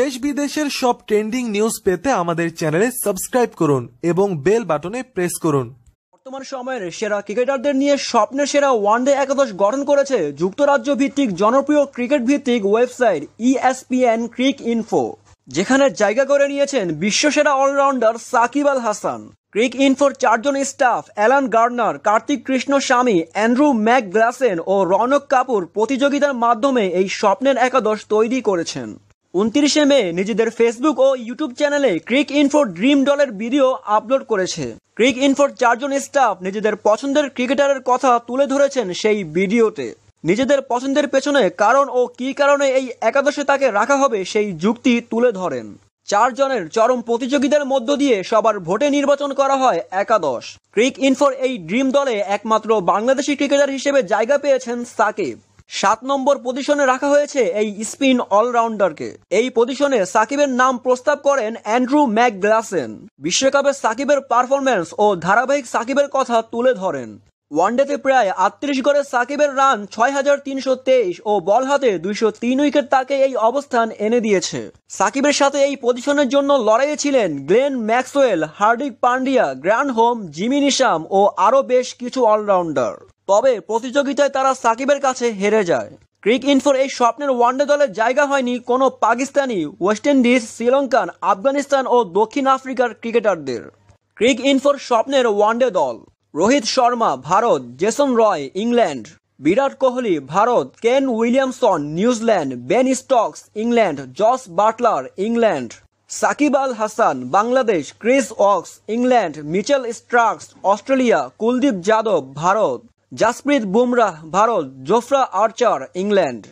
দেশ বিদেশের সব ট্রেন্ডিং নিউজ পেতে আমাদের চ্যানেলে সাবস্ক্রাইব করুন এবং বেল বাটনে প্রেস করুন বর্তমান সময়ের সেরা ক্রিকেটারদের নিয়ে স্বপ্নের সেরা ওয়ানডে একাদশ গঠন করেছে যুক্তরাজ্য ভিত্তিক জনপ্রিয় ক্রিকেট ভিত্তিক ওয়েবসাইট ইএসপিএন ক্রিক ইনফো যেখানে জায়গা করে নিয়েছেন বিশ্বসেরা অলরাউন্ডার সাকিব আল হাসান ক্রিক ইনফোর চারজন staff Alan Garner Karthik Krishnaswamy Andrew McGlashan ও রনক কাপুর প্রতিযোগিতার মাধ্যমে এই স্বপ্নের একাদশ তৈরি করেছেন উনত্রিশে মে নিজেদের ফেসবুক ও ইউটিউব চ্যানেলে ক্রিক ইনফো ড্রিম ডলের ভিডিও আপলোড করেছে ক্রিক ইনফোর চারজন স্টাফ নিজেদের পছন্দের ক্রিকেটারের কথা তুলে ধরেছেন সেই ভিডিওতে নিজেদের পছন্দের পেছনে কারণ ও কী কারণে এই একাদশে তাকে রাখা হবে সেই যুক্তি তুলে ধরেন চারজনের চরম প্রতিযোগিতার মধ্য দিয়ে সবার ভোটে নির্বাচন করা হয় একাদশ ক্রিক ইনফোর এই ড্রিম দলে একমাত্র বাংলাদেশি ক্রিকেটার হিসেবে জায়গা পেয়েছেন সাকিব সাত নম্বর পজিশনে রাখা হয়েছে এই স্পিন অলরাউন্ডারকে এই পজিশনে সাকিবের নাম প্রস্তাব করেন অ্যান্ড্রু ম্যাকগ্লাসেন বিশ্বকাপে সাকিবের পারফরমেন্স ও ধারাবাহিক সাকিবের কথা তুলে ধরেন ওয়ানডেতে প্রায় আটত্রিশ গড়ে সাকিবের রান ছয় হাজার তিনশো তেইশ ও বল হাতে দুইশো তিন উইকেট তাকে এই অবস্থান এনে দিয়েছে সাকিবের সাথে এই পজিশনের জন্য লড়াইয়ে ছিলেন Glenn Maxwell Hardik Pandya Grandhomme Jimmy Neesham ও আরও বেশ কিছু অলরাউন্ডার তবে প্রতিযোগিতায় তারা সাকিবের কাছে হেরে যায় ক্রিক ইনফোর এই স্বপ্নের ওয়ানডে দলে জায়গা হয়নি কোনো পাকিস্তানি ওয়েস্ট ইন্ডিজ শ্রীলঙ্কান আফগানিস্তান ও দক্ষিণ আফ্রিকার ক্রিকেটারদের ক্রিক ইনফোর স্বপ্নের ওয়ানডে দল Rohit Sharma Bharat Jason Roy England Virat Kohli Bharat Kane Williamson New Zealand Ben Stokes England Jos Buttler England Shakib Al Hasan Bangladesh Chris Woakes England Mitchell Starc Australia Kuldeep Yadav Bharat Jasprit Bumrah Bharat Jofra Archer England